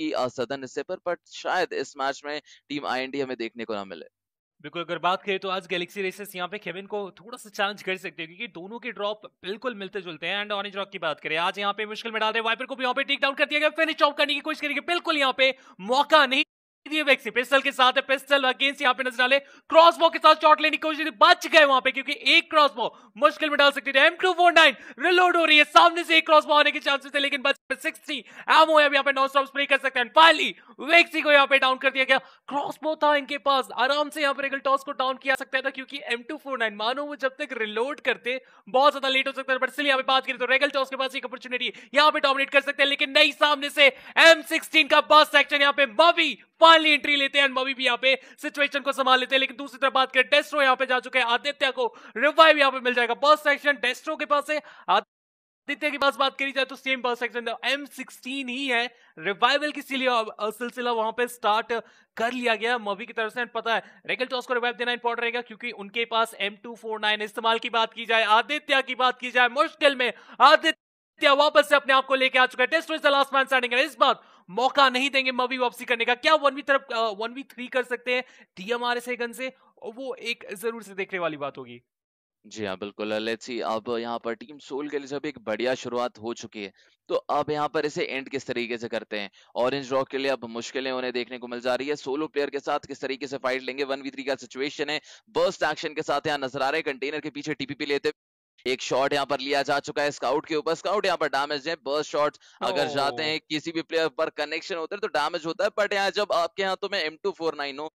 की सदन पर बट शायद इस मैच में टीम आई हमें देखने को ना मिले बिल्कुल अगर बात करें तो आज गैलेक्सी रेसेस यहाँ पे केविन को थोड़ा सा चैलेंज कर सकते हैं क्योंकि दोनों के ड्रॉप बिल्कुल मिलते जुलते हैं एंड ऑरेंज रॉक की बात करें आज यहाँ पे मुश्किल में डाल रहे वाइपर को भी यहाँ पे टेक डाउन कर दिया गया फिनिश ऑफ करने की कोशिश करेंगे बिल्कुल यहाँ पे मौका नहीं पिस्टल के साथ है पिस्टल अगेंस्ट यहाँ पे नजर डाले क्रॉसबो के साथ शॉट लेने की कोशिश बच गए वहां पे क्योंकि एक क्रॉसबो मुश्किल में डाल सकती थी M two four nine reload हो रही है सामने से एक क्रॉसबो आने के चांसेस थे लेकिन बच सिक्सटी एम ओ यहाँ पे नॉन स्टॉप स्प्रे कर सकते हैं फाइनली वेक्सी को यहाँ पे डाउन कर दिया गया क्रॉसबो था इनके पास आराम से यहाँ पे टॉस को डाउन किया सकता था क्योंकि एम टू फोर नाइन मानो वो जब तक रिलोड करते बहुत ज्यादा लेट हो सकता है बट इसलिए यहाँ पे बात करें तो रेगल टॉस के पास एक अपॉर्चुनिटी यहाँ पे डोमिनेट कर सकते हैं लेकिन नहीं सामने से एम का बस सेक्शन यहाँ पे मावी फाइनली एंट्री लेते हैं अनुभवी भी यहाँ पे सिचुएशन को संभाल लेते हैं लेकिन दूसरी तरफ बात करें डेस्ट्रो यहाँ पे जा चुके हैं आदित्य को रिवाइव यहाँ पे मिल जाएगा बस सेक्शन डेस्ट्रो के पास है आदित्य के पास बात करी जाए तो सेम बस सेक्शन एम सिक्सटीन ही है रिवाइवल की सिलसिला वहां पे स्टार्ट कर लिया गया मवी की तरफ से पता है रेगल टॉस को रिवाइव देना इंपॉर्टेंट रहेगा क्योंकि उनके पास एम टू फोर नाइन इस्तेमाल की बात की जाए आदित्य की बात की जाए मुश्किल में आदित्य वापस से अपने आप को लेके आ चुका है टेस्ट लास्ट मैन स्टैंडिंग इस बार मौका नहीं देंगे मवी वापसी करने का क्या वन वी तरफ वन वी थ्री कर सकते हैं डीएमआर से गन से वो एक जरूर से देखने वाली बात होगी जी हाँ बिल्कुल लेट्स सी अब यहाँ पर टीम सोल के लिए जब एक बढ़िया शुरुआत हो चुकी है तो अब यहाँ पर इसे एंड किस तरीके से करते हैं ऑरेंज रॉक के लिए अब मुश्किलें उन्हें देखने को मिल जा रही है सोलो प्लेयर के साथ किस तरीके से फाइट लेंगे वन वी थ्री का सिचुएशन है बर्स्ट एक्शन के साथ यहाँ नजर आ रहे हैं कंटेनर के पीछे टीपीपी लेते एक शॉट यहाँ पर लिया जा चुका है स्काउट के ऊपर स्काउट यहाँ पर डैमेज है बर्स्ट शॉट अगर जाते हैं किसी भी प्लेयर पर कनेक्शन तो होता है तो डैमेज होता है बट यहाँ जब आपके हाथों में एम टू फोर नाइन हो